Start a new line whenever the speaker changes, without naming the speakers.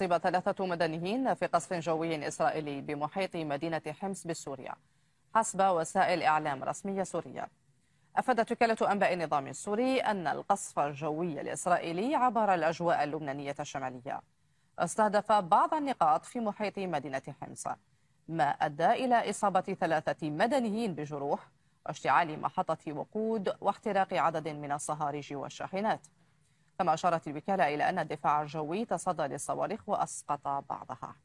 أصيب ثلاثة مدنيين في قصف جوي إسرائيلي بمحيط مدينة حمص بسوريا حسب وسائل إعلام رسمية سورية أفادت وكالة أنباء النظام السوري أن القصف الجوي الإسرائيلي عبر الأجواء اللبنانية الشمالية استهدف بعض النقاط في محيط مدينة حمص ما أدى إلى إصابة ثلاثة مدنيين بجروح واشتعال محطة وقود واحتراق عدد من الصهاريج والشاحنات كما أشارت الوكالة إلى أن الدفاع الجوي تصدى للصواريخ وأسقط بعضها